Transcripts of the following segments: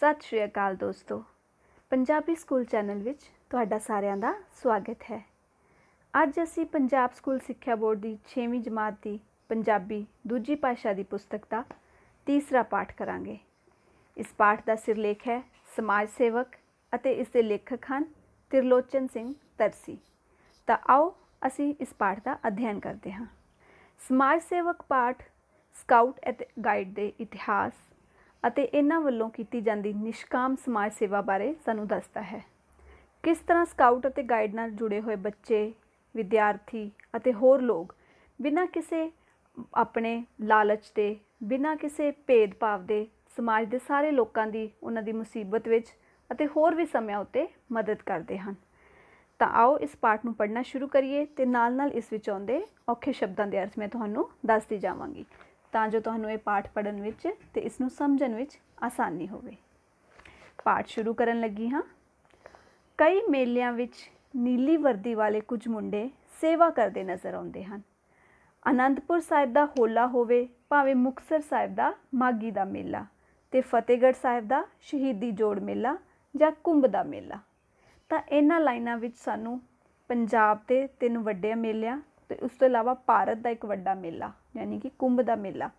ਸਤਿ ਸ਼੍ਰੀ ਅਕਾਲ ਦੋਸਤੋ Punjabi school channel ਵਿੱਚ ਤੁਹਾਡਾ ਸਾਰਿਆਂ ਦਾ ਸਵਾਗਤ ਹੈ ਅੱਜ ਅਸੀਂ ਪੰਜਾਬ ਸਕੂਲ ਸਿੱਖਿਆ ਬੋਰਡ ਦੀ 6ਵੀਂ ਜਮਾਤ ਦੀ ਪੰਜਾਬੀ ਦੂਜੀ ਭਾਸ਼ਾ ਦੀ ਪੁਸਤਕ ਦਾ ਤੀਸਰਾ ਪਾਠ ਕਰਾਂਗੇ ਇਸ ਪਾਠ ਦਾ ਸਿਰਲੇਖ ਹੈ ਸਮਾਜ ਸੇਵਕ ਅਤੇ ਇਸ ਦੇ ਲੇਖਕ ਹਨ ਤਿਰਲੋਚਨ ਸਿੰਘ ਤਰਸੀ ਤਾਂ ਆਓ ਅਸੀਂ ਇਸ ਪਾਠ ਦਾ ਅਧਿਐਨ ਕਰਦੇ ਹਾਂ ਸਮਾਜ ਸੇਵਕ ਪਾਠ ਸਕਾਊਟ ਅਤੇ ਗਾਈਡ ਦੇ ਇਤਿਹਾਸ ਅਤੇ ਇਹਨਾਂ ਵੱਲੋਂ ਕੀਤੀ ਜਾਂਦੀ ਨਿਸ਼ਕਾਮ ਸਮਾਜ ਸੇਵਾ ਬਾਰੇ ਸਾਨੂੰ ਦੱਸਦਾ ਹੈ ਕਿਸ ਤਰ੍ਹਾਂ ਸਕਾਊਟ ਅਤੇ ਗਾਈਡ ਨਾਲ ਜੁੜੇ ਹੋਏ ਬੱਚੇ ਵਿਦਿਆਰਥੀ ਅਤੇ ਹੋਰ ਲੋਕ ਬਿਨਾਂ ਕਿਸੇ ਆਪਣੇ ਲਾਲਚ ਦੇ ਬਿਨਾਂ ਕਿਸੇ ਭੇਦਭਾਵ ਦੇ ਸਮਾਜ ਦੇ ਸਾਰੇ ਲੋਕਾਂ ਦੀ ਉਹਨਾਂ ਦੀ ਮੁਸੀਬਤ ਵਿੱਚ ਅਤੇ ਹੋਰ ਵੀ ਸਮਿਆਂ ਉੱਤੇ ਮਦਦ ਕਰਦੇ ਹਨ ਤਾਂ ਆਓ ਇਸ ਪਾਠ ਨੂੰ ਪੜ੍ਹਨਾ ਸ਼ੁਰੂ ਕਰੀਏ ਤੇ ਨਾਲ-ਨਾਲ ਇਸ ਵਿੱਚ ਆਉਂਦੇ ਔਖੇ ਸ਼ਬਦਾਂ ਦੇ ਅਰਥ ਮੈਂ ਤੁਹਾਨੂੰ ਦੱਸਦੀ ਜਾਵਾਂਗੀ ਤਾਂ ਜੋ ਤੁਹਾਨੂੰ ਇਹ ਪਾਠ ਪੜਨ ਵਿੱਚ ਤੇ ਇਸ ਨੂੰ ਸਮਝਣ ਵਿੱਚ ਆਸਾਨੀ ਹੋਵੇ ਪਾਠ ਸ਼ੁਰੂ ਕਰਨ ਲੱਗੀ ਹਾਂ ਕਈ ਮੇਲਿਆਂ ਵਿੱਚ ਨੀਲੀ ਵਰਦੀ ਵਾਲੇ ਕੁਝ ਮੁੰਡੇ ਸੇਵਾ ਕਰਦੇ ਨਜ਼ਰ ਆਉਂਦੇ ਹਨ ਅਨੰਦਪੁਰ ਸਾਹਿਬ ਦਾ ਹੋਲਾ ਹੋਵੇ ਭਾਵੇਂ ਮੁਕਸਰ ਸਾਹਿਬ ਦਾ ਮਾਗੀ ਦਾ ਮੇਲਾ ਤੇ ਫਤਿਹਗੜ੍ਹ ਸਾਹਿਬ ਦਾ ਸ਼ਹੀਦੀ ਜੋੜ ਮੇਲਾ ਜਾਂ ਕੁੰਭ ਦਾ ਮੇਲਾ ਤਾਂ ਇਹਨਾਂ ਲਾਈਨਾਂ ਵਿੱਚ ਸਾਨੂੰ ਪੰਜਾਬ ਦੇ ਤਿੰਨ ਵੱਡੇ ਮੇਲਿਆਂ ਤੇ ਉਸ ਤੋਂ ਇਲਾਵਾ ਭਾਰਤ ਦਾ ਇੱਕ ਵੱਡਾ ਮੇਲਾ ਯਾਨੀ ਕਿ ਕੁੰਭ ਦਾ ਮੇਲਾ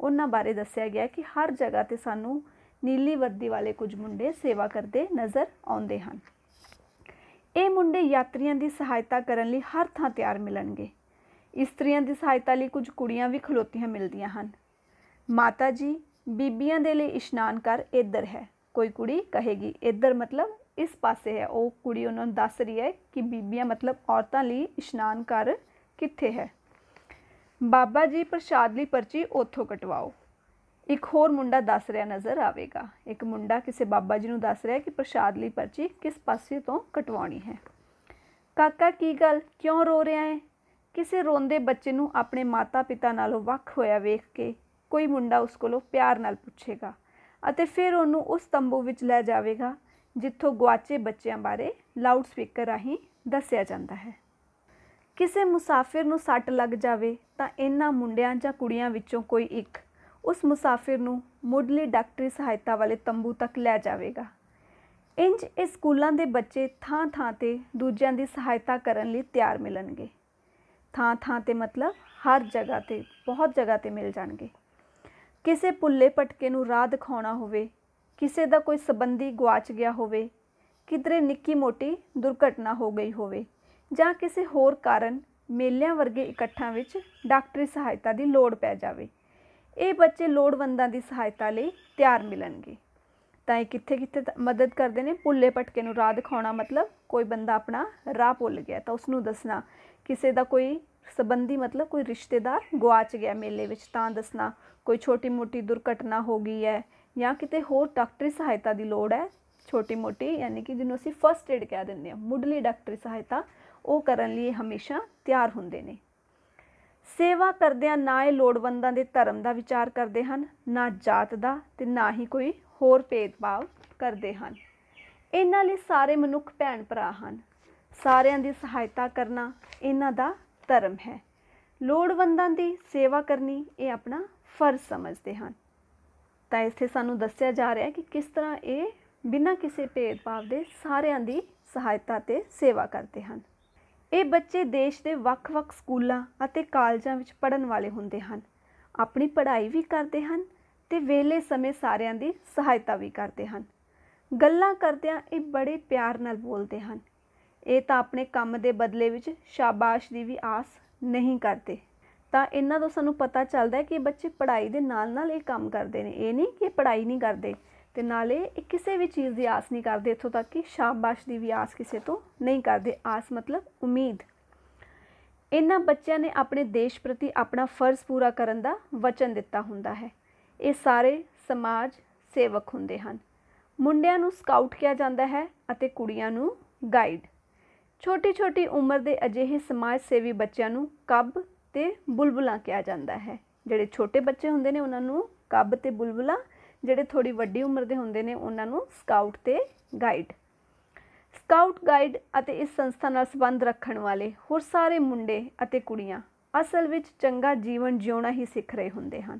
ਉਹਨਾਂ ਬਾਰੇ ਦੱਸਿਆ ਗਿਆ ਕਿ ਹਰ ਜਗ੍ਹਾ ਤੇ ਸਾਨੂੰ ਨੀਲੀ ਵਰਦੀ ਵਾਲੇ ਕੁਝ ਮੁੰਡੇ ਸੇਵਾ ਕਰਦੇ ਨਜ਼ਰ ਆਉਂਦੇ ਹਨ ਇਹ ਮੁੰਡੇ ਯਾਤਰੀਆਂ ਦੀ ਸਹਾਇਤਾ ਕਰਨ ਲਈ ਹਰ ਥਾਂ ਤਿਆਰ ਮਿਲਣਗੇ ਇਸਤਰੀਆਂ ਦੀ ਸਹਾਇਤਾ ਲਈ ਕੁਝ ਕੁੜੀਆਂ ਵੀ ਖਲੋਤੀਆਂ ਮਿਲਦੀਆਂ ਹਨ ਮਾਤਾ ਜੀ ਬੀਬੀਆਂ ਦੇ ਲਈ ਇਸ਼ਨਾਨ ਕਰ ਇੱਧਰ ਹੈ ਕੋਈ ਕੁੜੀ ਕਹੇਗੀ ਇੱਧਰ ਮਤਲਬ ਇਸ ਪਾਸੇ ਹੈ ਉਹ ਕੁੜੀ ਉਹਨਾਂ ਨੂੰ ਦੱਸ ਰਹੀ ਹੈ ਕਿ ਬੀਬੀਆਂ ਮਤਲਬ ਔਰਤਾਂ ਲਈ ਇਸ਼ਨਾਨ ਕਰ ਕਿੱਥੇ ਹੈ ਬਾਬਾ ਜੀ ਪ੍ਰਸ਼ਾਦ ਲਈ ਪਰਚੀ ਉੱਥੋਂ ਕਟਵਾਓ ਇੱਕ ਹੋਰ ਮੁੰਡਾ ਦੱਸ ਰਿਹਾ ਨਜ਼ਰ ਆਵੇਗਾ ਇੱਕ ਮੁੰਡਾ ਕਿਸੇ ਬਾਬਾ ਜੀ ਨੂੰ ਦੱਸ ਰਿਹਾ ਕਿ ਪ੍ਰਸ਼ਾਦ ਲਈ ਪਰਚੀ ਕਿਸ ਪਾਸੇ ਤੋਂ ਕਟਵਾਉਣੀ ਹੈ ਕਾਕਾ ਕੀ ਗੱਲ ਕਿਉਂ ਰੋ ਰਿਹਾ ਹੈ ਕਿਸੇ ਰੋਂਦੇ ਬੱਚੇ ਨੂੰ ਆਪਣੇ ਮਾਤਾ-ਪਿਤਾ ਨਾਲੋਂ ਵੱਖ ਹੋਇਆ ਵੇਖ ਕੇ ਕੋਈ ਮੁੰਡਾ ਉਸ ਕੋਲੋਂ ਪਿਆਰ ਨਾਲ ਪੁੱਛੇਗਾ ਅਤੇ ਫਿਰ ਉਹਨੂੰ ਉਸ ਤੰਬੂ ਵਿੱਚ ਲੈ ਜਾਵੇਗਾ ਜਿੱਥੋਂ ਗਵਾਚੇ ਬੱਚਿਆਂ ਬਾਰੇ ਲਾਊਡ ਸਪੀਕਰ ਰਾਹੀਂ ਦੱਸਿਆ ਜਾਂਦਾ ਹੈ ਕਿਸੇ ਮੁਸਾਫਿਰ ਨੂੰ ਸੱਟ ਲੱਗ ਜਾਵੇ ਤਾਂ ਇਹਨਾਂ ਮੁੰਡਿਆਂ ਜਾਂ ਕੁੜੀਆਂ ਵਿੱਚੋਂ ਕੋਈ ਇੱਕ ਉਸ ਮੁਸਾਫਿਰ ਨੂੰ ਮੁੱਢਲੀ ਡਾਕਟਰੀ ਸਹਾਇਤਾ ਵਾਲੇ ਤੰਬੂ ਤੱਕ ਲੈ ਜਾਵੇਗਾ ਇੰਜ ਇਹ ਸਕੂਲਾਂ ਦੇ ਬੱਚੇ ਥਾਂ-ਥਾਂ ਤੇ ਦੂਜਿਆਂ ਦੀ ਸਹਾਇਤਾ ਕਰਨ ਲਈ ਤਿਆਰ ਮਿਲਣਗੇ ਥਾਂ-ਥਾਂ ਤੇ ਮਤਲਬ ਹਰ ਜਗ੍ਹਾ ਤੇ ਬਹੁਤ ਜਗ੍ਹਾ ਤੇ ਮਿਲ ਜਾਣਗੇ ਕਿਸੇ ਪੁੱਲੇ ਪਟਕੇ ਨੂੰ ਰਾਹ ਦਿਖਾਉਣਾ ਹੋਵੇ ਕਿਸੇ ਦਾ ਕੋਈ ਸਬੰਧੀ ਗਵਾਚ ਗਿਆ ਹੋਵੇ ਕਿਧਰੇ ਨਿੱਕੀ ਮੋਟੀ ਦੁਰਘਟਨਾ ਹੋ ਗਈ ਹੋਵੇ ਜਾਂ ਕਿਸੇ ਹੋਰ ਕਾਰਨ ਮੇਲਿਆਂ ਵਰਗੇ ਇਕੱਠਾਂ ਵਿੱਚ ਡਾਕਟਰੀ ਸਹਾਇਤਾ ਦੀ ਲੋੜ ਪੈ ਜਾਵੇ ਇਹ ਬੱਚੇ ਲੋੜਵੰਦਾਂ ਦੀ ਸਹਾਇਤਾ ਲਈ ਤਿਆਰ ਮਿਲਣਗੇ ਤਾਂ ਇਹ ਕਿੱਥੇ-ਕਿੱਥੇ ਮਦਦ ਕਰਦੇ ਨੇ ਪੁੱਲੇ ਪਟਕੇ ਨੂੰ ਰਾਹ ਦਿਖਾਉਣਾ ਮਤਲਬ ਕੋਈ ਬੰਦਾ ਆਪਣਾ ਰਾਹ ਭੁੱਲ ਗਿਆ ਤਾਂ ਉਸ ਨੂੰ ਦੱਸਣਾ ਕਿਸੇ ਦਾ ਕੋਈ ਸਬੰਧੀ ਮਤਲਬ ਕੋਈ ਰਿਸ਼ਤੇਦਾਰ ਗਵਾਚ ਗਿਆ ਮੇਲੇ ਵਿੱਚ ਤਾਂ ਦੱਸਣਾ ਕੋਈ ਛੋਟੀ-ਮੋਟੀ ਦੁਰਘਟਨਾ ਹੋ ਗਈ ਹੈ ਜਾਂ ਕਿਤੇ ਹੋਰ ਡਾਕਟਰੀ ਸਹਾਇਤਾ ਦੀ ਲੋੜ ਹੈ ਛੋਟੀ-ਮੋਟੀ ਯਾਨੀ ਕਿ ਜਿਹਨੂੰ ਅਸੀਂ ਫਰਸਟ ਏਡ ਕਹਿ ਦਿੰਦੇ ਹਾਂ ਮੁੱਢਲੀ ਡਾਕਟਰੀ ਸਹਾਇਤਾ ਉਹ ਕਰਨ ਲਈ ਹਮੇਸ਼ਾ ਤਿਆਰ ਹੁੰਦੇ ਨੇ ਸੇਵਾ ਕਰਦਿਆਂ ਨਾ ਇਹ ਲੋੜਵੰਦਾਂ ਦੇ ਧਰਮ ਦਾ ਵਿਚਾਰ ਕਰਦੇ ਹਨ ਨਾ ਜਾਤ ਦਾ ਤੇ ਨਾ ਹੀ ਕੋਈ ਹੋਰ ਭੇਦਭਾਵ ਕਰਦੇ ਹਨ ਇਹਨਾਂ ਲਈ ਸਾਰੇ ਮਨੁੱਖ ਭੈਣ ਭਰਾ ਹਨ ਸਾਰਿਆਂ ਦੀ ਸਹਾਇਤਾ ਕਰਨਾ ਇਹਨਾਂ ਦਾ ਧਰਮ ਹੈ ਲੋੜਵੰਦਾਂ ਦੀ ਸੇਵਾ ਕਰਨੀ ਇਹ ਆਪਣਾ ਫਰਜ਼ ਸਮਝਦੇ ਹਨ ਤਾਂ ਇੱਥੇ ਸਾਨੂੰ ਦੱਸਿਆ ਜਾ ਰਿਹਾ ਹੈ ਕਿ ਕਿਸ ਤਰ੍ਹਾਂ ਇਹ ਬਿਨਾਂ ਕਿਸੇ ਭੇਦਭਾਵ ਦੇ ਸਾਰਿਆਂ ਦੀ ਸਹਾਇਤਾ ਤੇ ਸੇਵਾ ਕਰਦੇ ਹਨ ਇਹ ਬੱਚੇ ਦੇਸ਼ ਦੇ ਵੱਖ-ਵੱਖ ਸਕੂਲਾਂ ਅਤੇ ਕਾਲਜਾਂ ਵਿੱਚ ਪੜਨ ਵਾਲੇ ਹੁੰਦੇ ਹਨ ਆਪਣੀ ਪੜ੍ਹਾਈ ਵੀ ਕਰਦੇ ਹਨ ਤੇ ਵੇਲੇ ਸਮੇਂ ਸਾਰਿਆਂ ਦੀ ਸਹਾਇਤਾ ਵੀ ਕਰਦੇ ਹਨ ਗੱਲਾਂ ਕਰਦਿਆਂ ਇਹ ਬੜੇ ਪਿਆਰ ਨਾਲ ਬੋਲਦੇ ਹਨ ਇਹ ਤਾਂ ਆਪਣੇ ਕੰਮ ਦੇ ਬਦਲੇ ਵਿੱਚ ਸ਼ਾਬਾਸ਼ ਦੀ ਵੀ ਆਸ ਨਹੀਂ ਕਰਦੇ ਤਾਂ ਇਹਨਾਂ ਤੋਂ ਸਾਨੂੰ ਪਤਾ ਚੱਲਦਾ ਹੈ ਕਿ ਬੱਚੇ ਪੜ੍ਹਾਈ ਦੇ ਨਾਲ-ਨਾਲ ਇਹ ਕੰਮ ਕਰਦੇ ਨੇ ਇਹ ਨਹੀਂ ਕਿ ਪੜ੍ਹਾਈ ਨਹੀਂ ਕਰਦੇ ਤੇ ਨਾਲੇ ਇਹ ਕਿਸੇ ਵੀ ਚੀਜ਼ ਦੀ ਆਸ ਨਹੀਂ ਕਰਦੇ ਇਥੋਂ ਤੱਕ ਕਿ ਸ਼ਾਬਾਸ਼ ਦੀ ਵੀ ਆਸ ਕਿਸੇ ਤੋਂ ਨਹੀਂ ਕਰਦੇ ਆਸ ਮਤਲਬ ਉਮੀਦ ਇਹਨਾਂ ਬੱਚਿਆਂ ਨੇ ਆਪਣੇ ਦੇਸ਼ ਪ੍ਰਤੀ ਆਪਣਾ ਫਰਜ਼ ਪੂਰਾ ਕਰਨ ਦਾ ਵਚਨ ਦਿੱਤਾ ਹੁੰਦਾ ਹੈ ਇਹ ਸਾਰੇ ਸਮਾਜ ਸੇਵਕ ਹੁੰਦੇ ਹਨ ਮੁੰਡਿਆਂ ਨੂੰ ਸਕਾਊਟ ਕਿਹਾ ਜਾਂਦਾ ਹੈ ਅਤੇ ਕੁੜੀਆਂ ਨੂੰ ਗਾਈਡ ਛੋਟੀ-ਛੋਟੀ ਉਮਰ ਦੇ ਅਜਿਹੇ ਸਮਾਜ ਸੇਵੀ ਬੱਚਿਆਂ ਨੂੰ ਕੱਬ ਤੇ ਬੁਲਬੁਲਾ ਕਿਹਾ ਜਾਂਦਾ ਹੈ ਜਿਹੜੇ ਛੋਟੇ ਬੱਚੇ ਹੁੰਦੇ ਨੇ ਉਹਨਾਂ ਨੂੰ ਕੱਬ ਤੇ ਬੁਲਬੁਲਾ ਜਿਹੜੇ ਥੋੜੀ ਵੱਡੀ ਉਮਰ ਦੇ ਹੁੰਦੇ ਨੇ ਉਹਨਾਂ ਨੂੰ ਸਕਾਊਟ ਤੇ ਗਾਈਡ ਸਕਾਊਟ ਗਾਈਡ ਅਤੇ ਇਸ ਸੰਸਥਾ ਨਾਲ ਸੰਬੰਧ ਰੱਖਣ ਵਾਲੇ ਹੋਰ ਸਾਰੇ ਮੁੰਡੇ ਅਤੇ ਕੁੜੀਆਂ ਅਸਲ ਵਿੱਚ ਚੰਗਾ ਜੀਵਨ ਜਿਉਣਾ ਹੀ ਸਿੱਖ ਰਹੇ ਹੁੰਦੇ ਹਨ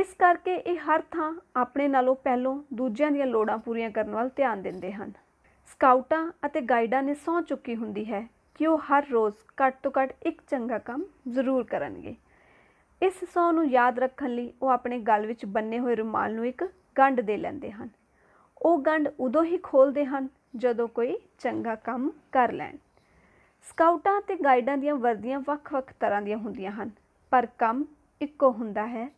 ਇਸ ਕਰਕੇ ਇਹ ਹਰ ਥਾਂ ਆਪਣੇ ਨਾਲੋਂ ਪਹਿਲਾਂ ਦੂਜਿਆਂ ਦੀਆਂ ਲੋੜਾਂ ਪੂਰੀਆਂ ਕਰਨ ਵੱਲ ਧਿਆਨ ਦਿੰਦੇ ਹਨ ਸਕਾਊਟਾਂ ਅਤੇ ਗਾਈਡਾਂ ਨੇ ਸੌਂ ਚੁੱਕੀ ਹੁੰਦੀ ਹੈ ਕਿ ਉਹ ਹਰ ਰੋਜ਼ ਘੱਟ ਤੋਂ ਘੱਟ ਇੱਕ ਚੰਗਾ ਕੰਮ ਜ਼ਰੂਰ ਕਰਨਗੇ ਇਸ ਸੌ ਨੂੰ ਯਾਦ ਰੱਖਣ ਲਈ ਉਹ ਆਪਣੇ ਗਲ ਵਿੱਚ ਬੰਨੇ ਹੋਏ ਰੁਮਾਲ ਨੂੰ ਇੱਕ ਗੰਢ ਦੇ ਲੈਂਦੇ ਹਨ ਉਹ ਗੰਢ ਉਦੋਂ ਹੀ ਖੋਲਦੇ ਹਨ ਜਦੋਂ ਕੋਈ ਚੰਗਾ ਕੰਮ ਕਰ ਲੈਣ ਸਕਾਊਟਾਂ ਤੇ ਗਾਈਡਾਂ ਦੀਆਂ ਵਰਦੀਆਂ ਵੱਖ-ਵੱਖ ਤਰ੍ਹਾਂ ਦੀਆਂ ਹੁੰਦੀਆਂ ਹਨ ਪਰ ਕੰਮ ਇੱਕੋ ਹੁੰਦਾ ਹੈ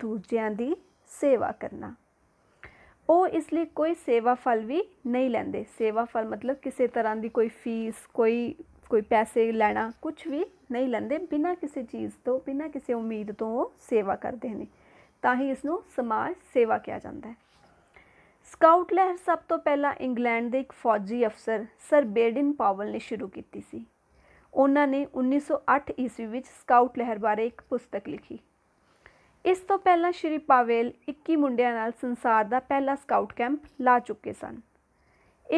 ਦੂਜਿਆਂ ਦੀ ਸੇਵਾ ਕਰਨਾ ਉਹ ਇਸ ਲਈ ਕੋਈ ਸੇਵਾ ਫਲ ਵੀ ਨਹੀਂ ਲੈਂਦੇ ਸੇਵਾ ਫਲ ਮਤਲਬ ਕਿਸੇ ਤਰ੍ਹਾਂ ਦੀ ਕੋਈ ਫੀਸ ਕੋਈ ਕੋਈ ਪੈਸੇ ਲੈਣਾ ਕੁਝ ਵੀ ਨਹੀਂ ਲੈਂਦੇ ਬਿਨਾਂ ਕਿਸੇ ਚੀਜ਼ ਤੋਂ ਬਿਨਾਂ ਕਿਸੇ ਉਮੀਦ ਤੋਂ ਉਹ ਸੇਵਾ ਕਰਦੇ ਨੇ ਤਾਂ ਹੀ ਇਸ ਨੂੰ ਸਮਾਜ ਸੇਵਾ ਕਿਹਾ ਜਾਂਦਾ ਹੈ ਸਕਾਊਟ ਲਹਿਰ ਸਭ ਤੋਂ ਪਹਿਲਾਂ ਇੰਗਲੈਂਡ ਦੇ ਇੱਕ ਫੌਜੀ ਅਫਸਰ ਸਰ ਬੇਡਿਨ ਪਾਵਲ ਨੇ ਸ਼ੁਰੂ ਕੀਤੀ ਸੀ ਉਹਨਾਂ ਨੇ 1908 ਈਸਵੀ ਵਿੱਚ ਸਕਾਊਟ ਲਹਿਰ ਬਾਰੇ ਇੱਕ ਪੁਸਤਕ ਲਿਖੀ ਇਸ ਤੋਂ ਪਹਿਲਾਂ ਸ਼੍ਰੀ ਪਾਵੇਲ 21 ਮੁੰਡਿਆਂ ਨਾਲ ਸੰਸਾਰ ਦਾ ਪਹਿਲਾ ਸਕਾਊਟ ਕੈਂਪ ਲਾ ਚੁੱਕੇ ਸਨ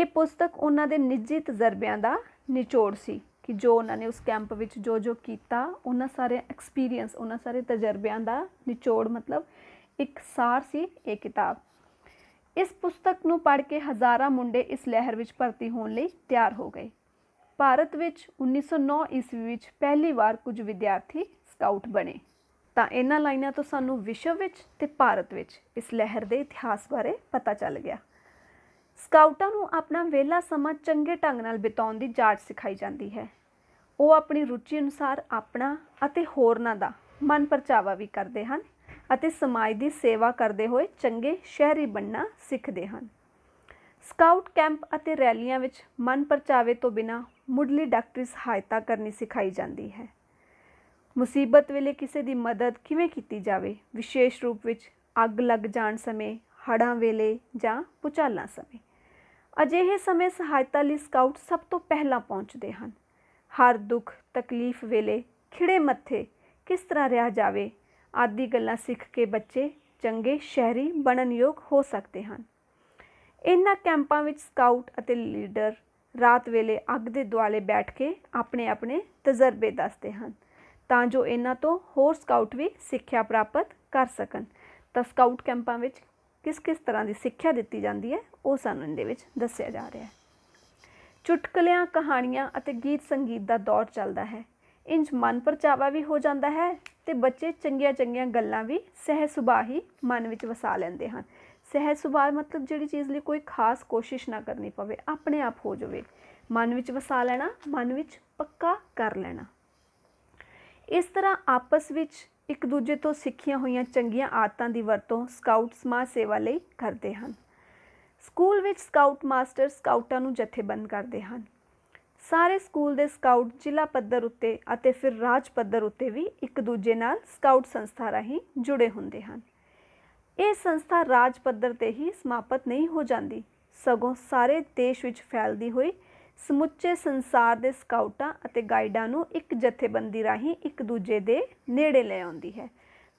ਇਹ ਪੁਸਤਕ ਉਹਨਾਂ ਦੇ ਨਿੱਜੀ ਤਜਰਬਿਆਂ ਦਾ ਨਿਚੋੜ ਸੀ ਕਿ ਜੋ ਉਹਨਾਂ ਨੇ ਉਸ ਕੈਂਪ ਵਿੱਚ ਜੋ ਜੋ ਕੀਤਾ ਉਹਨਾਂ ਸਾਰੇ ਐਕਸਪੀਰੀਅੰਸ ਉਹਨਾਂ ਸਾਰੇ ਤਜਰਬਿਆਂ ਦਾ ਨਿਚੋੜ ਮਤਲਬ ਇੱਕ ਸਾਰ ਸੀ ਇਹ ਕਿਤਾਬ ਇਸ ਪੁਸਤਕ ਨੂੰ ਪੜ੍ਹ ਕੇ ਹਜ਼ਾਰਾਂ ਮੁੰਡੇ ਇਸ ਲਹਿਰ ਵਿੱਚ ਭਰਤੀ ਹੋਣ ਲਈ ਤਿਆਰ ਹੋ ਗਏ ਭਾਰਤ ਵਿੱਚ 1909 ਈਸਵੀ ਵਿੱਚ ਪਹਿਲੀ ਵਾਰ ਕੁਝ ਵਿਦਿਆਰਥੀ ਸਕਾਊਟ ਬਣੇ ਤਾਂ ਇਹਨਾਂ ਲਾਈਨਾਂ ਤੋਂ ਸਾਨੂੰ ਵਿਸ਼ਵ ਵਿੱਚ ਤੇ ਭਾਰਤ ਵਿੱਚ ਇਸ ਲਹਿਰ ਦੇ ਇਤਿਹਾਸ ਬਾਰੇ ਪਤਾ ਚੱਲ ਗਿਆ ਸਕਾਊਟਾਂ ਨੂੰ ਆਪਣਾ ਵਿਹਲਾ ਸਮਾਂ ਚੰਗੇ ਢੰਗ ਨਾਲ ਬਿਤਾਉਣ ਦੀ ਜਾਚ ਸਿਖਾਈ ਜਾਂਦੀ ਹੈ ਉਹ ਆਪਣੀ ਰੁਚੀ ਅਨੁਸਾਰ ਆਪਣਾ ਅਤੇ ਹੋਰਨਾਂ ਦਾ ਮਨ ਪਰਚਾਵਾ ਵੀ ਕਰਦੇ ਹਨ ਅਤੇ ਸਮਾਜ ਦੀ ਸੇਵਾ ਕਰਦੇ ਹੋਏ ਚੰਗੇ ਸ਼ਹਿਰੀ ਬਣਨਾ ਸਿੱਖਦੇ ਹਨ ਸਕਾਊਟ ਕੈਂਪ ਅਤੇ ਰੈਲੀਆਂ ਵਿੱਚ ਮਨ ਪਰਚਾਵੇ ਤੋਂ ਬਿਨਾ ਮੁੱਢਲੀ ਡਾਕਟਰੀ ਸਹਾਇਤਾ ਕਰਨੀ ਸਿਖਾਈ ਜਾਂਦੀ ਹੈ ਮੁਸੀਬਤ ਵੇਲੇ ਕਿਸੇ ਦੀ ਮਦਦ ਕਿਵੇਂ ਕੀਤੀ ਜਾਵੇ ਵਿਸ਼ੇਸ਼ ਰੂਪ ਵਿੱਚ ਅੱਗ ਲੱਗ ਜਾਣ ਸਮੇਂ ਹੜਾਂ ਵੇਲੇ ਜਾਂ ਪੁਚਾਲਾਂ ਸਮੇਂ ਅਜਿਹੇ ਸਮੇਂ ਸਹਾਇਤਾ ਲਈ ਸਕਾਊਟ ਸਭ ਤੋਂ ਪਹਿਲਾਂ ਪਹੁੰਚਦੇ ਹਨ ਹਰ ਦੁੱਖ ਤਕਲੀਫ ਵੇਲੇ ਖਿੜੇ ਮੱਥੇ ਕਿਸ ਤਰ੍ਹਾਂ ਰਹਿ ਜਾਵੇ ਆਦਿ ਗੱਲਾਂ ਸਿੱਖ ਕੇ ਬੱਚੇ ਚੰਗੇ ਸ਼ਹਿਰੀ ਬਣਨ ਯੋਗ ਹੋ ਸਕਦੇ ਹਨ ਇਨ੍ਹਾਂ ਕੈਂਪਾਂ ਵਿੱਚ ਸਕਾਊਟ ਅਤੇ ਲੀਡਰ ਰਾਤ ਵੇਲੇ ਅੱਗ ਦੇ ਦੁਆਲੇ ਬੈਠ ਕੇ ਆਪਣੇ ਆਪਣੇ ਤਜਰਬੇ ਦੱਸਦੇ ਹਨ ਤਾਂ ਜੋ ਇਹਨਾਂ ਤੋਂ ਹੋਰ ਸਕਾਊਟ ਵੀ ਸਿੱਖਿਆ ਪ੍ਰਾਪਤ ਕਰ ਸਕਣ ਤਾਂ ਸਕਾਊਟ ਕੈਂਪਾਂ ਵਿੱਚ ਕਿਸ ਕਿਸ ਤਰ੍ਹਾਂ ਦੀ ਸਿੱਖਿਆ ਦਿੱਤੀ ਜਾਂਦੀ ਹੈ ਉਹ ਸਾਨੂੰ ਇਹਦੇ ਵਿੱਚ ਦੱਸਿਆ ਜਾ ਰਿਹਾ ਹੈ ਚੁਟਕਲਿਆਂ ਕਹਾਣੀਆਂ ਅਤੇ ਗੀਤ ਸੰਗੀਤ ਦਾ ਦੌਰ ਚੱਲਦਾ ਹੈ ਇੰਜ ਮਨ ਪਰਚਾਵਾ ਵੀ ਹੋ ਜਾਂਦਾ ਹੈ ਤੇ ਬੱਚੇ ਚੰਗੀਆਂ-ਚੰਗੀਆਂ ਗੱਲਾਂ ਵੀ ਸਹਿ ਸੁਭਾ ਹੀ ਮਨ ਵਿੱਚ ਵਸਾ ਲੈਂਦੇ ਹਨ ਸਹਿ ਸੁਭਾ ਮਤਲਬ ਜਿਹੜੀ ਚੀਜ਼ ਲਈ ਕੋਈ ਖਾਸ ਕੋਸ਼ਿਸ਼ ਨਾ ਕਰਨੀ ਪਵੇ ਆਪਣੇ ਆਪ ਹੋ ਜਾਵੇ ਮਨ ਵਿੱਚ ਵਸਾ ਲੈਣਾ ਮਨ ਵਿੱਚ ਪੱਕਾ ਕਰ ਲੈਣਾ ਇਸ ਤਰ੍ਹਾਂ ਆਪਸ ਵਿੱਚ ਇੱਕ ਦੂਜੇ ਤੋਂ ਸਿੱਖੀਆਂ ਹੋਈਆਂ ਚੰਗੀਆਂ ਆਦਤਾਂ ਦੀ ਵਰਤੋਂ ਸਕਾਊਟ ਸਮਾਜ ਸੇਵਾ ਲਈ ਕਰਦੇ ਹਨ ਸਕੂਲ ਵਿੱਚ ਸਕਾਊਟ ਮਾਸਟਰ ਸਕਾਊਟਾਂ ਨੂੰ ਜਥੇਬੰਦ ਕਰਦੇ ਹਨ ਸਾਰੇ ਸਕੂਲ ਦੇ ਸਕਾਊਟ ਜ਼ਿਲ੍ਹਾ ਪੱਧਰ ਉੱਤੇ ਅਤੇ ਫਿਰ ਰਾਜ ਪੱਧਰ ਉੱਤੇ ਵੀ ਇੱਕ ਦੂਜੇ ਨਾਲ ਸਕਾਊਟ ਸੰਸਥਾ ਰਾਹੀਂ ਜੁੜੇ ਹੁੰਦੇ ਹਨ ਇਹ ਸੰਸਥਾ ਰਾਜ ਪੱਧਰ ਤੇ ਹੀ ਸਮਾਪਤ ਨਹੀਂ ਹੋ ਜਾਂਦੀ ਸਗੋਂ ਸਾਰੇ ਦੇਸ਼ ਵਿੱਚ ਫੈਲਦੀ ਹੋਈ ਸਮੁੱਚੇ ਸੰਸਾਰ ਦੇ ਸਕਾਊਟਾਂ ਅਤੇ ਗਾਈਡਾਂ ਨੂੰ ਇੱਕ ਜਥੇਬੰਦੀ ਰਾਹੀਂ ਇੱਕ ਦੂਜੇ ਦੇ ਨੇੜੇ ਲੈ ਆਉਂਦੀ ਹੈ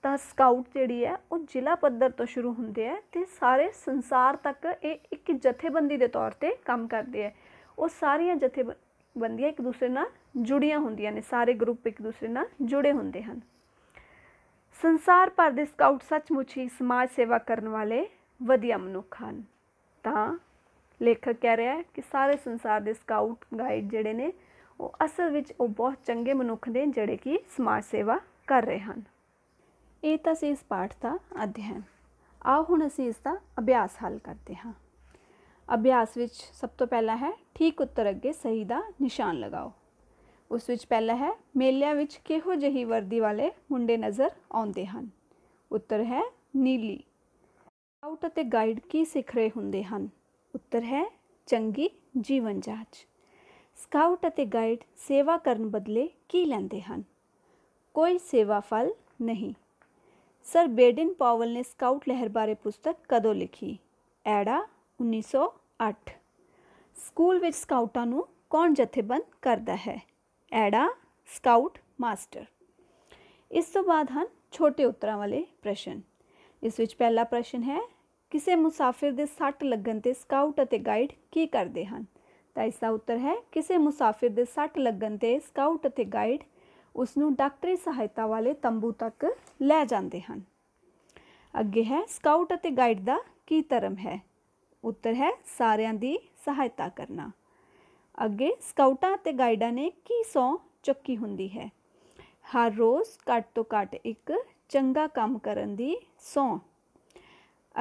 ਤਾਂ ਸਕਾਊਟ ਜਿਹੜੀ ਹੈ ਉਹ ਜ਼ਿਲ੍ਹਾ ਪੱਧਰ ਤੋਂ ਸ਼ੁਰੂ ਹੁੰਦੇ ਹੈ ਤੇ ਸਾਰੇ ਸੰਸਾਰ ਤੱਕ ਇਹ ਇੱਕ ਜਥੇਬੰਦੀ ਦੇ ਤੌਰ ਤੇ ਕੰਮ ਕਰਦੇ ਹੈ ਉਹ ਸਾਰੀਆਂ ਜਥੇਬੰਦੀਆਂ ਇੱਕ ਦੂਸਰੇ ਨਾਲ ਜੁੜੀਆਂ ਹੁੰਦੀਆਂ ਨੇ ਸਾਰੇ ਗਰੁੱਪ ਇੱਕ ਦੂਸਰੇ ਨਾਲ ਜੁੜੇ ਹੁੰਦੇ ਹਨ ਸੰਸਾਰ ਭਰ ਦੇ ਸਕਾਊਟ ਸੱਚਮੁੱਚ ਹੀ ਸਮਾਜ ਸੇਵਾ ਕਰਨ ਵਾਲੇ ਵਧੀਆ ਮਨੁੱਖ ਹਨ ਤਾਂ ਲੇਖਕ ਕਹਿ ਰਿਹਾ ਹੈ ਕਿ ਸਾਰੇ ਸੰਸਾਰ ਦੇ ਸਕਾਊਟ ਗਾਈਡ ਜਿਹੜੇ ਨੇ ਉਹ ਅਸਲ ਵਿੱਚ ਉਹ ਬਹੁਤ ਚੰਗੇ ਮਨੁੱਖ ਨੇ ਜਿਹੜੇ ਕਿ ਸਮਾਜ ਸੇਵਾ ਕਰ ਰਹੇ ਹਨ ਇਹ ਤਾਂ ਸੀ ਇਸ ਪਾਠ ਦਾ ਅਧਿਐਨ ਆਓ ਹੁਣ ਅਸੀਂ ਇਸ ਦਾ ਅਭਿਆਸ ਹੱਲ ਕਰਦੇ ਹਾਂ ਅਭਿਆਸ ਵਿੱਚ ਸਭ ਤੋਂ ਪਹਿਲਾ ਹੈ ਠੀਕ ਉੱਤਰ ਅੱਗੇ ਸਹੀ ਦਾ ਨਿਸ਼ਾਨ ਲਗਾਓ ਉਸ ਵਿੱਚ ਪਹਿਲਾ ਹੈ ਮੇਲਿਆਂ ਵਿੱਚ ਕਿਹੋ ਜਹੀ ਵਰਦੀ ਵਾਲੇ ਮੁੰਡੇ ਨਜ਼ਰ ਆਉਂਦੇ ਹਨ ਉੱਤਰ ਹੈ ਨੀਲੀ ਆਊਟ ਅਤੇ ਗਾਈਡ ਕੀ ਸਿੱਖ ਰਹੇ ਹੁੰਦੇ ਹਨ ਉੱਤਰ ਹੈ ਚੰਗੀ ਜੀਵਨ ਜਾਂਚ ਸਕਾਊਟ ਅਤੇ ਗਾਈਡ ਸੇਵਾ ਕਰਨ ਬਦਲੇ ਕੀ ਲੈਂਦੇ ਹਨ ਕੋਈ ਸੇਵਾ ਫਲ ਨਹੀਂ ਸਰ ਬੇਡਨ ਪਾਵਲ ਨੇ ਸਕਾਊਟ ਲਹਿਰ ਬਾਰੇ ਪੁਸਤਕ ਕਦੋਂ ਲਿਖੀ ਐੜਾ 1908 ਸਕੂਲ ਵਿੱਚ ਸਕਾਊਟਾਂ ਨੂੰ ਕੌਣ ਜਥੇਬੰਦ ਕਰਦਾ ਹੈ ਐੜਾ ਸਕਾਊਟ ਮਾਸਟਰ ਇਸ ਤੋਂ ਬਾਅਦ ਹਨ ਛੋਟੇ ਉੱਤਰਾਂ ਵਾਲੇ ਪ੍ਰਸ਼ਨ ਇਸ ਵਿੱਚ ਪਹਿਲਾ ਪ੍ਰਸ਼ਨ ਹੈ ਕਿਸੇ ਮੁਸਾਫਿਰ ਦੇ ਸੱਟ ਲੱਗਣ ਤੇ ਸਕਾਊਟ ਅਤੇ ਗਾਈਡ ਕੀ ਕਰਦੇ ਹਨ ਤਾਂ ਇਸ ਦਾ ਉੱਤਰ ਹੈ ਕਿਸੇ ਮੁਸਾਫਿਰ ਦੇ ਸੱਟ ਲੱਗਣ ਤੇ ਸਕਾਊਟ ਅਤੇ ਗਾਈਡ ਉਸ ਨੂੰ ਡਾਕਟਰੀ ਸਹਾਇਤਾ ਵਾਲੇ ਤੰਬੂ ਤੱਕ ਲੈ ਜਾਂਦੇ ਹਨ ਅੱਗੇ ਹੈ ਸਕਾਊਟ ਅਤੇ ਗਾਈਡ ਦਾ ਕੀ ਧਰਮ ਹੈ ਉੱਤਰ ਹੈ ਸਾਰਿਆਂ ਦੀ ਸਹਾਇਤਾ ਕਰਨਾ ਅੱਗੇ ਸਕਾਊਟਾਂ ਅਤੇ ਗਾਈਡਾਂ ਨੇ ਕੀ ਸੌ ਚੱਕੀ ਹੁੰਦੀ ਹੈ ਹਰ ਰੋਜ਼ ਘੱਟ ਤੋਂ ਘੱਟ ਇੱਕ ਚੰਗਾ ਕੰਮ ਕਰਨ ਦੀ ਸੌ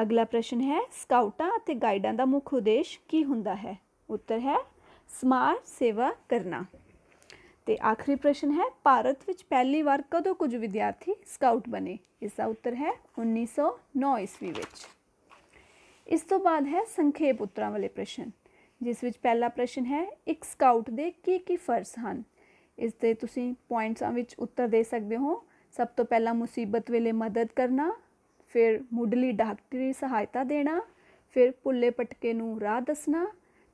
ਅਗਲਾ ਪ੍ਰਸ਼ਨ ਹੈ ਸਕਾਊਟਾਂ ਅਤੇ ਗਾਈਡਾਂ ਦਾ ਮੁੱਖ ਉਦੇਸ਼ ਕੀ ਹੁੰਦਾ ਹੈ ਉੱਤਰ ਹੈ ਸਮਾਜ ਸੇਵਾ ਕਰਨਾ ਤੇ ਆਖਰੀ ਪ੍ਰਸ਼ਨ ਹੈ ਭਾਰਤ ਵਿੱਚ ਪਹਿਲੀ ਵਾਰ ਕਦੋਂ ਕੁਝ ਵਿਦਿਆਰਥੀ ਸਕਾਊਟ ਬਣੇ ਇਸ ਦਾ ਉੱਤਰ ਹੈ 1909 ਈਸਵੀ ਵਿੱਚ ਇਸ ਤੋਂ ਬਾਅਦ ਹੈ ਸੰਖੇਪ ਉੱਤਰਾਂ ਵਾਲੇ ਪ੍ਰਸ਼ਨ ਜਿਸ ਵਿੱਚ ਪਹਿਲਾ ਪ੍ਰਸ਼ਨ ਹੈ ਇੱਕ ਸਕਾਊਟ ਦੇ ਕੀ ਕੀ ਫਰਜ਼ ਹਨ ਇਸ ਤੇ ਤੁਸੀਂ ਪੁਆਇੰਟਸਾਂ ਵਿੱਚ ਉੱਤਰ ਦੇ ਸਕਦੇ ਹੋ ਸਭ ਤੋਂ ਪਹਿਲਾਂ ਮੁਸੀਬਤ ਵੇਲੇ ਮਦਦ ਕਰਨਾ ਫਿਰ ਮੁੱਢਲੀ ਡਾਕਟਰੀ ਸਹਾਇਤਾ ਦੇਣਾ ਫਿਰ ਪੁੱਲੇ ਪਟਕੇ ਨੂੰ ਰਾਹ ਦੱਸਣਾ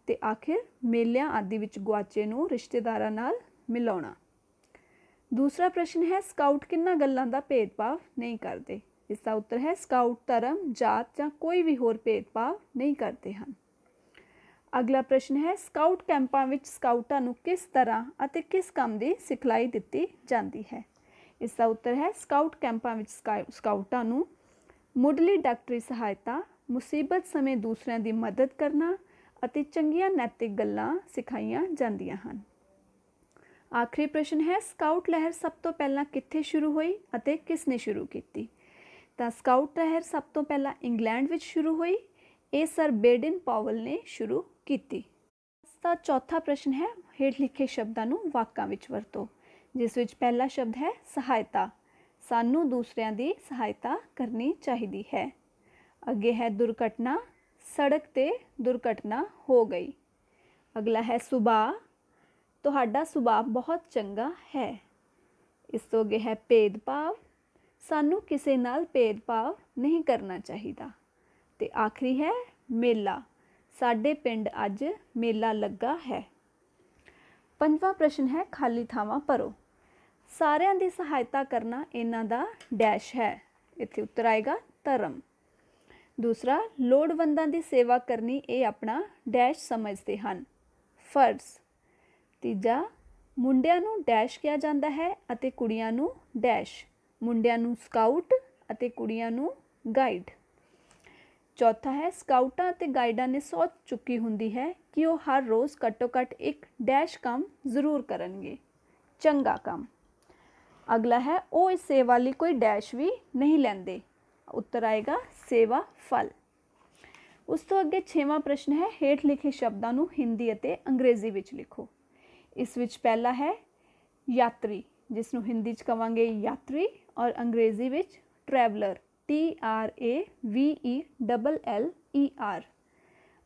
ਤੇ ਆਖਿਰ ਮੇਲਿਆਂ ਆਦਿ ਵਿੱਚ ਗਵਾਚੇ ਨੂੰ ਰਿਸ਼ਤੇਦਾਰਾਂ ਨਾਲ ਮਿਲਾਉਣਾ ਦੂਸਰਾ ਪ੍ਰਸ਼ਨ ਹੈ ਸਕਾਊਟ ਕਿੰਨਾ ਗੱਲਾਂ ਦਾ ਭੇਦਭਾਵ ਨਹੀਂ ਕਰਦੇ ਇਸ ਦਾ ਉੱਤਰ ਹੈ ਸਕਾਊਟ ਧਰਮ ਜਾਤ ਜਾਂ ਕੋਈ ਵੀ ਹੋਰ ਭੇਦਭਾਵ ਨਹੀਂ ਕਰਦੇ ਹਨ ਅਗਲਾ ਪ੍ਰਸ਼ਨ ਹੈ ਸਕਾਊਟ ਕੈਂਪਾਂ ਵਿੱਚ ਸਕਾਊਟਾਂ ਨੂੰ ਕਿਸ ਤਰ੍ਹਾਂ ਅਤੇ ਕਿਸ ਕੰਮ ਦੀ ਸਿਖਲਾਈ ਦਿੱਤੀ ਜਾਂਦੀ ਹੈ ਇਸ ਦਾ ਉੱਤਰ ਹੈ ਸਕਾਊਟ ਕੈਂਪਾਂ ਵਿੱਚ ਸਕਾਊਟਾਂ ਨੂੰ ਮੁੱਢਲੀ ਡਾਕਟਰੀ ਸਹਾਇਤਾ ਮੁਸੀਬਤ ਸਮੇਂ ਦੂਸਰਿਆਂ ਦੀ ਮਦਦ ਕਰਨਾ ਅਤੇ ਚੰਗੀਆਂ ਨੈਤਿਕ ਗੱਲਾਂ ਸਿਖਾਈਆਂ ਜਾਂਦੀਆਂ ਹਨ ਆਖਰੀ ਪ੍ਰਸ਼ਨ ਹੈ ਸਕਾਊਟ ਲਹਿਰ ਸਭ ਤੋਂ ਪਹਿਲਾਂ ਕਿੱਥੇ ਸ਼ੁਰੂ ਹੋਈ ਅਤੇ ਕਿਸ ਨੇ ਸ਼ੁਰੂ ਕੀਤੀ ਤਾਂ ਸਕਾਊਟ ਲਹਿਰ ਸਭ ਤੋਂ ਪਹਿਲਾਂ ਇੰਗਲੈਂਡ ਵਿੱਚ ਸ਼ੁਰੂ ਹੋਈ ਇਹ ਸਰ ਬੇਡਨ ਪਾਵਲ ਨੇ ਸ਼ੁਰੂ ਕੀਤੀ ਤਾਂ ਦਾ ਚੌਥਾ ਪ੍ਰਸ਼ਨ ਹੈ ਹੇਠ ਲਿਖੇ ਸ਼ਬਦਾਂ ਨੂੰ ਵਾਕਾਂ ਵਿੱਚ ਵਰਤੋ ਜਿਸ ਵਿੱਚ ਪਹਿਲਾ ਸ਼ਬਦ ਹੈ ਸਹਾਇਤਾ ਸਾਨੂੰ ਦੂਸਰਿਆਂ ਦੀ ਸਹਾਇਤਾ ਕਰਨੀ ਚਾਹੀਦੀ ਹੈ ਅੱਗੇ ਹੈ ਦੁਰਘਟਨਾ ਸੜਕ ਤੇ ਦੁਰਘਟਨਾ ਹੋ ਗਈ ਅਗਲਾ ਹੈ ਸੁਭਾ ਤੁਹਾਡਾ ਸੁਭਾਅ ਬਹੁਤ ਚੰਗਾ ਹੈ ਇਸ ਤੋਂ ਅਗੇ ਹੈ ਭੇਦਭਾਵ ਸਾਨੂੰ ਕਿਸੇ ਨਾਲ ਭੇਦਭਾਵ ਨਹੀਂ ਕਰਨਾ ਚਾਹੀਦਾ ਤੇ ਆਖਰੀ ਹੈ ਮੇਲਾ ਸਾਡੇ ਪਿੰਡ ਅੱਜ ਮੇਲਾ ਲੱਗਾ ਹੈ ਪੰਜਵਾਂ ਪ੍ਰਸ਼ਨ ਹੈ ਖਾਲੀ ਥਾਵਾਂ ਭਰੋ ਸਾਰਿਆਂ ਦੀ ਸਹਾਇਤਾ ਕਰਨਾ ਇਹਨਾਂ ਦਾ ਡੈਸ਼ ਹੈ ਇੱਥੇ ਉੱਤਰ ਆਏਗਾ ਧਰਮ ਦੂਸਰਾ ਲੋੜਵੰਦਾਂ ਦੀ ਸੇਵਾ ਕਰਨੀ ਇਹ ਆਪਣਾ ਡੈਸ਼ ਸਮਝਦੇ ਹਨ ਫਰਜ਼ ਤੀਜਾ ਮੁੰਡਿਆਂ ਨੂੰ ਡੈਸ਼ ਕਿਹਾ ਜਾਂਦਾ ਹੈ ਅਤੇ ਕੁੜੀਆਂ ਨੂੰ ਡੈਸ਼ ਮੁੰਡਿਆਂ ਨੂੰ ਸਕਾਊਟ ਅਤੇ ਕੁੜੀਆਂ ਨੂੰ ਗਾਈਡ ਚੌਥਾ ਹੈ ਸਕਾਊਟਾਂ ਅਤੇ ਗਾਈਡਾਂ ਨੇ ਸੋਚ ਚੁੱਕੀ ਹੁੰਦੀ ਹੈ ਕਿ ਉਹ ਹਰ ਰੋਜ਼ ਘੱਟੋ-ਘੱਟ ਇੱਕ ਡੈਸ਼ ਕੰਮ ਜ਼ਰੂਰ ਕਰਨਗੇ ਚੰਗਾ ਕੰਮ ਅਗਲਾ ਹੈ ਉਹ ਇਸ ਸੇਵਾ ਲਈ ਕੋਈ ਡੈਸ਼ ਵੀ ਨਹੀਂ ਲੈਂਦੇ ਉੱਤਰ ਆਏਗਾ ਸੇਵਾ ਫਲ ਉਸ ਤੋਂ ਅੱਗੇ 6ਵਾਂ ਪ੍ਰਸ਼ਨ ਹੈ ਹੇਠ ਲਿਖੇ ਸ਼ਬਦਾਂ ਨੂੰ ਹਿੰਦੀ ਅਤੇ ਅੰਗਰੇਜ਼ੀ ਵਿੱਚ ਲਿਖੋ ਇਸ ਵਿੱਚ ਪਹਿਲਾ ਹੈ ਯਾਤਰੀ ਜਿਸ ਨੂੰ ਹਿੰਦੀ 'ਚ ਕਵਾਂਗੇ ਯਾਤਰੀ ਔਰ ਅੰਗਰੇਜ਼ੀ ਵਿੱਚ traveller T R A V E double L E R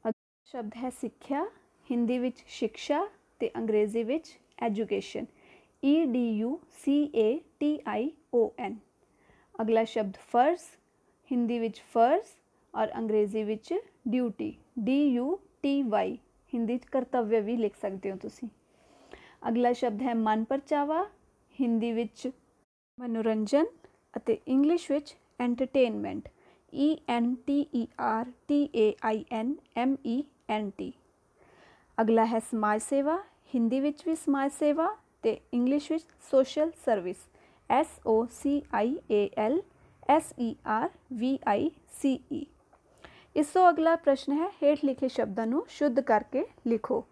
ਅਗਲਾ ਸ਼ਬਦ ਹੈ ਸਿੱਖਿਆ ਹਿੰਦੀ ਵਿੱਚ ਸਿੱਖਿਆ ਤੇ ਅੰਗਰੇਜ਼ੀ ਵਿੱਚ education E D U C A T I O N ਅਗਲਾ ਸ਼ਬਦ ਫਰਜ਼ ਹਿੰਦੀ ਵਿੱਚ ਫਰਜ਼ ਔਰ ਅੰਗਰੇਜ਼ੀ ਵਿੱਚ duty D U T Y Hindi ਚ ਕਰਤੱਵ ਵੀ ਲਿਖ ਸਕਦੇ ਹੋ ਤੁਸੀਂ ਅਗਲਾ ਸ਼ਬਦ ਹੈ ਮਨ ਪਰਚਾਵਾ ਹਿੰਦੀ ਵਿੱਚ ਮਨੋਰੰਜਨ ਅਤੇ ਇੰਗਲਿਸ਼ ਵਿੱਚ entertainment E N T E R T A I N M E N T ਅਗਲਾ ਹੈ ਸਮਾਜ ਸੇਵਾ ਹਿੰਦੀ ਵਿੱਚ ਵੀ ਸਮਾਜ ਸੇਵਾ ਤੇ ਇੰਗਲਿਸ਼ ਵਿੱਚ social service S O C I A L S E R V I C E ਇਸ ਤੋਂ ਅਗਲਾ ਪ੍ਰਸ਼ਨ ਹੈ ਹੇਠ ਲਿਖੇ ਸ਼ਬਦਾਂ ਨੂੰ ਸ਼ੁੱਧ ਕਰਕੇ ਲਿਖੋ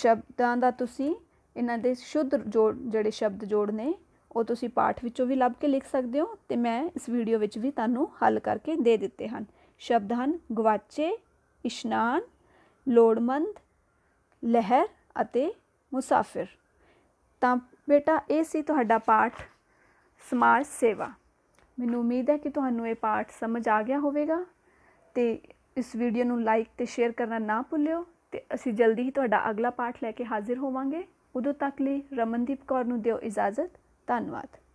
ਸ਼ਬਦਾਂ ਦਾ ਤੁਸੀਂ ਇਹਨਾਂ ਦੇ ਸ਼ੁੱਧ ਜੋੜ ਜਿਹੜੇ ਸ਼ਬਦ ਜੋੜ ਨੇ ਉਹ ਤੁਸੀਂ ਪਾਠ ਵਿੱਚੋਂ ਵੀ ਲੱਭ ਕੇ ਲਿਖ ਸਕਦੇ ਹੋ ਤੇ ਮੈਂ ਇਸ ਵੀਡੀਓ ਵਿੱਚ ਵੀ ਤੁਹਾਨੂੰ ਹੱਲ ਕਰਕੇ ਦੇ ਦਿੱਤੇ ਹਨ ਸ਼ਬਦ ਹਨ ਗਵਾਚੇ ਇਸ਼ਨਾਨ ਲੋੜਮੰਦ ਲਹਿਰ ਅਤੇ ਮੁਸਾਫਿਰ ਤਾਂ ਬੇਟਾ ਇਹ ਸੀ ਤੁਹਾਡਾ ਪਾਠ ਸਮਾਜ ਸੇਵਾ ਮੈਨੂੰ ਉਮੀਦ ਹੈ ਕਿ ਤੁਹਾਨੂੰ ਇਹ ਪਾਠ ਸਮਝ ਆ ਗਿਆ ਹੋਵੇਗਾ ਤੇ ਇਸ ਵੀਡੀਓ ਨੂੰ ਲਾਈਕ ਤੇ ਸ਼ੇਅਰ ਕਰਨਾ ਨਾ ਭੁੱਲਿਓ ਤੇ ਅਸੀਂ ਜਲਦੀ ਹੀ ਤੁਹਾਡਾ ਅਗਲਾ ਪਾਠ ਲੈ ਕੇ ਹਾਜ਼ਰ ਹੋਵਾਂਗੇ ਉਦੋਂ ਤੱਕ ਲਈ ਰਮਨਦੀਪ ਕੌਰ ਨੂੰ ਦਿਓ ਇਜਾਜ਼ਤ ਧੰਨਵਾਦ